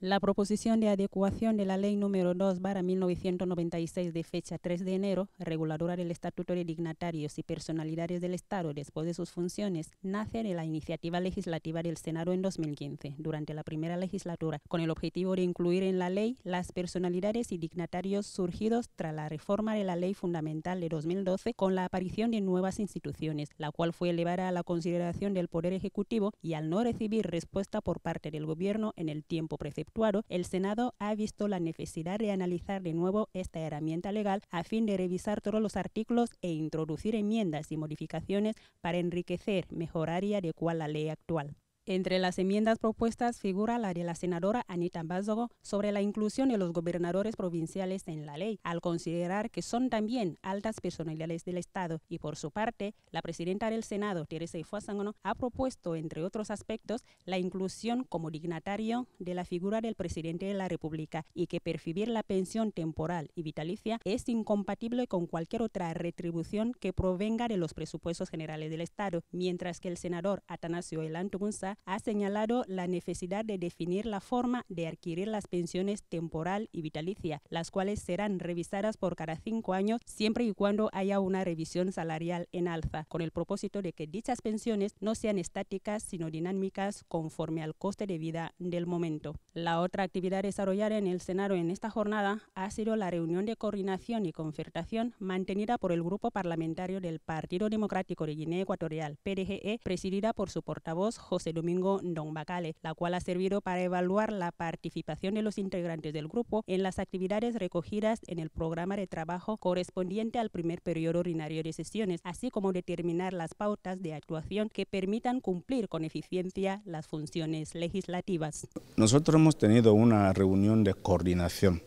La proposición de adecuación de la Ley número 2 1996 de fecha 3 de enero, reguladora del Estatuto de Dignatarios y Personalidades del Estado después de sus funciones, nace de la iniciativa legislativa del Senado en 2015, durante la primera legislatura, con el objetivo de incluir en la ley las personalidades y dignatarios surgidos tras la reforma de la Ley Fundamental de 2012 con la aparición de nuevas instituciones, la cual fue elevada a la consideración del Poder Ejecutivo y al no recibir respuesta por parte del Gobierno en el tiempo precedente el Senado ha visto la necesidad de analizar de nuevo esta herramienta legal a fin de revisar todos los artículos e introducir enmiendas y modificaciones para enriquecer, mejorar y adecuar la ley actual. Entre las enmiendas propuestas figura la de la senadora Anita Bazogo sobre la inclusión de los gobernadores provinciales en la ley, al considerar que son también altas personalidades del Estado. Y por su parte, la presidenta del Senado, Teresa Ifuasangono, ha propuesto, entre otros aspectos, la inclusión como dignatario de la figura del presidente de la República y que percibir la pensión temporal y vitalicia es incompatible con cualquier otra retribución que provenga de los presupuestos generales del Estado, mientras que el senador Atanasio Elantugunza ha señalado la necesidad de definir la forma de adquirir las pensiones temporal y vitalicia, las cuales serán revisadas por cada cinco años siempre y cuando haya una revisión salarial en alza, con el propósito de que dichas pensiones no sean estáticas sino dinámicas conforme al coste de vida del momento. La otra actividad desarrollada en el Senado en esta jornada ha sido la reunión de coordinación y concertación mantenida por el Grupo Parlamentario del Partido Democrático de Guinea Ecuatorial, PDGE, presidida por su portavoz José Domingo Domingo Bacale, la cual ha servido para evaluar la participación de los integrantes del grupo en las actividades recogidas en el programa de trabajo correspondiente al primer periodo ordinario de sesiones, así como determinar las pautas de actuación que permitan cumplir con eficiencia las funciones legislativas. Nosotros hemos tenido una reunión de coordinación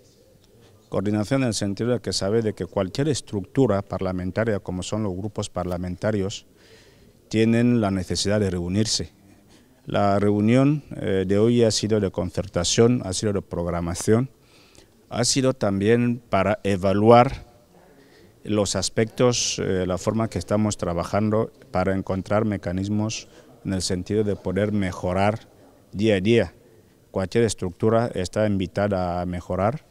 Coordinación en el sentido de que sabe de que cualquier estructura parlamentaria, como son los grupos parlamentarios, tienen la necesidad de reunirse la reunión eh, de hoy ha sido de concertación, ha sido de programación, ha sido también para evaluar los aspectos, eh, la forma que estamos trabajando para encontrar mecanismos en el sentido de poder mejorar día a día. Cualquier estructura está invitada a mejorar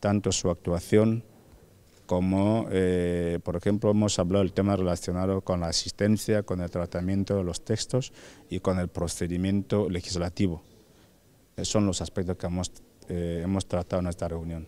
tanto su actuación como eh, por ejemplo hemos hablado del tema relacionado con la asistencia, con el tratamiento de los textos y con el procedimiento legislativo. Esos son los aspectos que hemos, eh, hemos tratado en esta reunión.